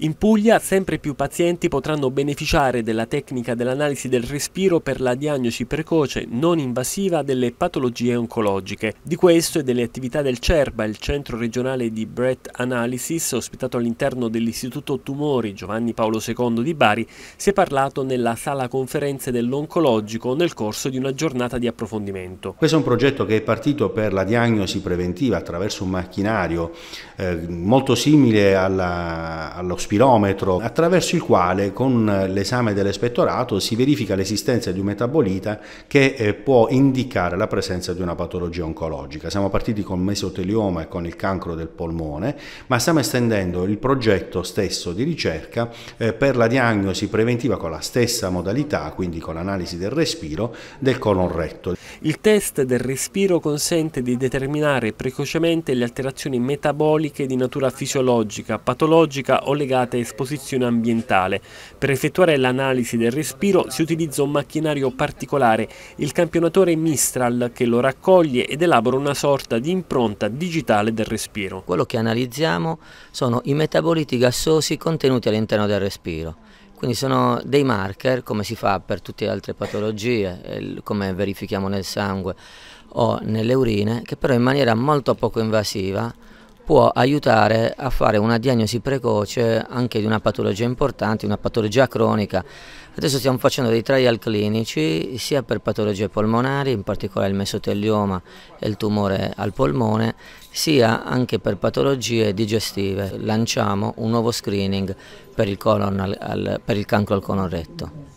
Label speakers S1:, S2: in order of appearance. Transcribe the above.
S1: In Puglia sempre più pazienti potranno beneficiare della tecnica dell'analisi del respiro per la diagnosi precoce non invasiva delle patologie oncologiche. Di questo e delle attività del CERBA, il centro regionale di Breath Analysis, ospitato all'interno dell'Istituto Tumori Giovanni Paolo II di Bari, si è parlato nella sala conferenze dell'oncologico nel corso di una giornata di approfondimento.
S2: Questo è un progetto che è partito per la diagnosi preventiva attraverso un macchinario eh, molto simile all'ospedale spirometro attraverso il quale con eh, l'esame dell'espettorato si verifica l'esistenza di un metabolita che eh, può indicare la presenza di una patologia oncologica. Siamo partiti con mesotelioma e con il cancro del polmone, ma stiamo estendendo il progetto stesso di ricerca eh, per la diagnosi preventiva con la stessa modalità, quindi con l'analisi
S1: del respiro, del colon retto. Il test del respiro consente di determinare precocemente le alterazioni metaboliche di natura fisiologica, patologica o legata guidata esposizione ambientale. Per effettuare l'analisi del respiro si utilizza un macchinario particolare, il campionatore Mistral, che lo raccoglie ed elabora una sorta di
S3: impronta digitale del respiro. Quello che analizziamo sono i metaboliti gassosi contenuti all'interno del respiro. Quindi sono dei marker, come si fa per tutte le altre patologie, eh, come verifichiamo nel sangue o nelle urine, che però in maniera molto poco invasiva può aiutare a fare una diagnosi precoce anche di una patologia importante, una patologia cronica. Adesso stiamo facendo dei trial clinici sia per patologie polmonari, in particolare il mesotelioma e il tumore al polmone, sia anche per patologie digestive. Lanciamo un nuovo screening per il, colon, per il cancro al colon retto.